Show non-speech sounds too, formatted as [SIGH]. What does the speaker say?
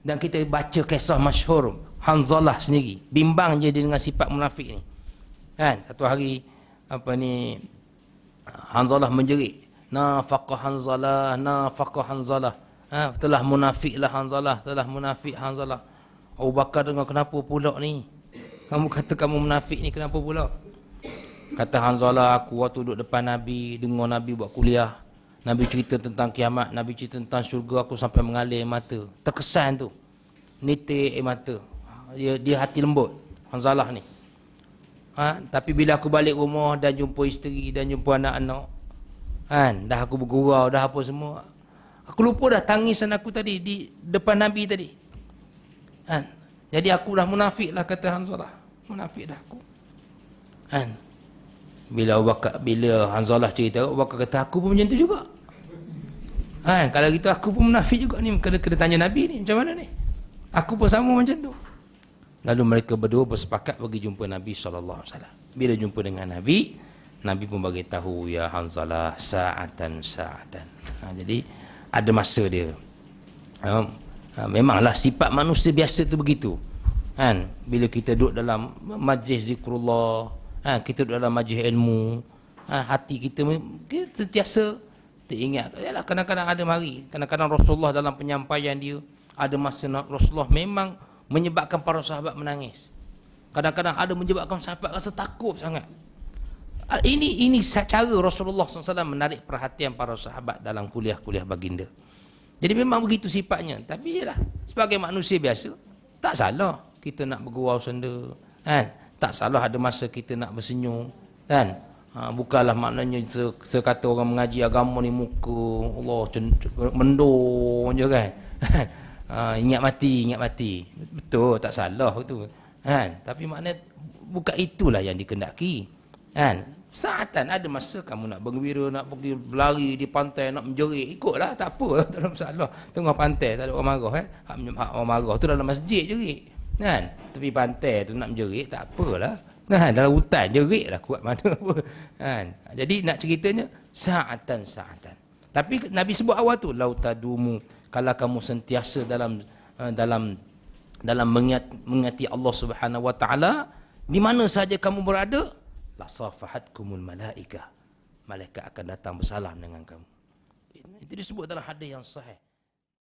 dan kita baca kisah masyhur Hanzalah sendiri bimbang je dia dengan sifat munafik ni kan satu hari apa ni Hanzalah menjerit nafaqah Hanzalah nafaqah Hanzalah ha, telah munafik lah Hanzalah telah munafik Hanzalah Abu Bakar dengar kenapa pulak ni kamu kata kamu munafik ni kenapa pulak? kata Hanzalah aku waktu duduk depan Nabi dengar Nabi buat kuliah Nabi cerita tentang kiamat, Nabi cerita tentang syurga aku sampai mengalir mata. Terkesan tu. Nitik air mata. Dia, dia hati lembut. Hanzalah ni. Ha? Tapi bila aku balik rumah dan jumpa isteri dan jumpa anak-anak. Kan? Dah aku bergurau, dah apa semua. Aku lupa dah tangisan aku tadi di depan Nabi tadi. Kan? Jadi aku dah munafik lah kata Hanzalah. Munafik dah aku. Ha? bila Waka, bila Hanzalah cerita Waka kata aku pun macam tu juga ha, kalau gitu aku pun munafik juga ni kena, kena tanya Nabi ni macam mana ni aku pun sama macam tu lalu mereka berdua bersepakat pergi jumpa Nabi SAW bila jumpa dengan Nabi Nabi pun bagi tahu ya Hanzalah saatan saatan ha, jadi ada masa dia ha, ha, memanglah sifat manusia biasa tu begitu kan bila kita duduk dalam majlis zikrullah ha, kita duduk dalam majlis ilmu ha, hati kita dia sentiasa teringat ialah kadang-kadang ada mari kadang-kadang Rasulullah dalam penyampaian dia ada masa Rasulullah memang menyebabkan para sahabat menangis kadang-kadang ada menyebabkan sahabat rasa takut sangat ha, ini ini cara Rasulullah SAW menarik perhatian para sahabat dalam kuliah-kuliah baginda jadi memang begitu sifatnya tapi ialah sebagai manusia biasa tak salah kita nak bergurau senda kan tak salah ada masa kita nak bersenyum kan ha, bukanlah maknanya se, sekata orang mengaji agama ni muka Allah mendung je kan [LAUGHS] ha, ingat mati ingat mati betul tak salah tu kan tapi makna bukan itulah yang dikendaki kan saatan ada masa kamu nak bergembira nak pergi berlari di pantai nak menjerit ikutlah tak apa [LAUGHS] tak ada masalah tengah pantai tak ada orang marah eh hak, orang marah tu dalam masjid jerit kan tepi pantai tu nak menjerit tak apalah nah, dalam hutan jerit lah kuat mana [LAUGHS] pun ha, jadi nak ceritanya saatan saatan tapi Nabi sebut awal tu lautadumu kalau kamu sentiasa dalam eh, dalam dalam mengingat, mengingati Allah Subhanahu wa taala di mana saja kamu berada la safahatkumul malaika malaikat akan datang bersalam dengan kamu itu disebut dalam hadis yang sahih